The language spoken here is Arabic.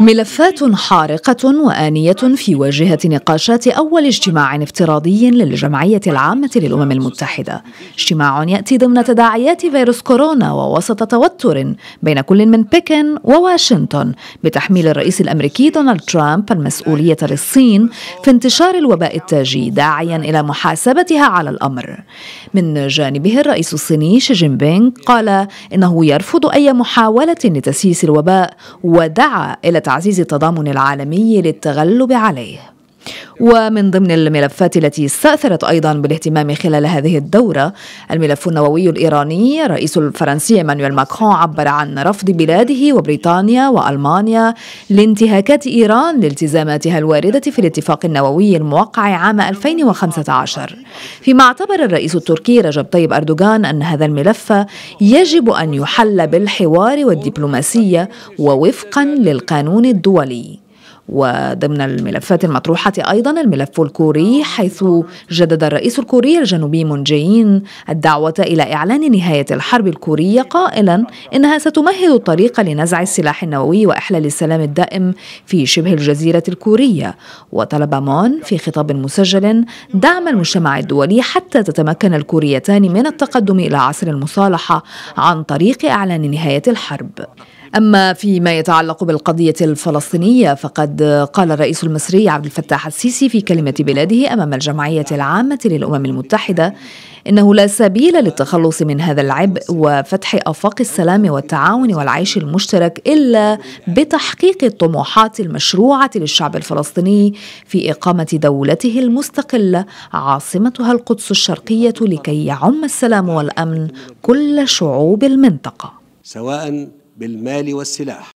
ملفات حارقة وآنية في واجهة نقاشات أول اجتماع افتراضي للجمعية العامة للأمم المتحدة اجتماع يأتي ضمن تداعيات فيروس كورونا ووسط توتر بين كل من بكين وواشنطن بتحميل الرئيس الأمريكي دونالد ترامب المسؤولية للصين في انتشار الوباء التاجي داعيا إلى محاسبتها على الأمر من جانبه الرئيس الصيني شي جين بينغ قال إنه يرفض أي محاولة لتسيير تفكيس الوباء ودعا إلى تعزيز التضامن العالمي للتغلب عليه ومن ضمن الملفات التي استأثرت أيضا بالاهتمام خلال هذه الدورة الملف النووي الإيراني الرئيس الفرنسي ايمانويل ماكرون عبر عن رفض بلاده وبريطانيا وألمانيا لانتهاكات إيران لالتزاماتها الواردة في الاتفاق النووي الموقع عام 2015 فيما اعتبر الرئيس التركي رجب طيب أردوغان أن هذا الملف يجب أن يحل بالحوار والدبلوماسية ووفقا للقانون الدولي وضمن الملفات المطروحة أيضا الملف الكوري حيث جدد الرئيس الكوري الجنوبي مون جايين الدعوة إلى إعلان نهاية الحرب الكورية قائلا إنها ستمهد الطريق لنزع السلاح النووي وإحلال السلام الدائم في شبه الجزيرة الكورية وطلب مون في خطاب مسجل دعم المجتمع الدولي حتى تتمكن الكوريتان من التقدم إلى عصر المصالحة عن طريق إعلان نهاية الحرب أما فيما يتعلق بالقضية الفلسطينية فقد قال الرئيس المصري عبد الفتاح السيسي في كلمة بلاده أمام الجمعية العامة للأمم المتحدة إنه لا سبيل للتخلص من هذا العبء وفتح آفاق السلام والتعاون والعيش المشترك إلا بتحقيق الطموحات المشروعة للشعب الفلسطيني في إقامة دولته المستقلة عاصمتها القدس الشرقية لكي يعم السلام والأمن كل شعوب المنطقة سواء بالمال والسلاح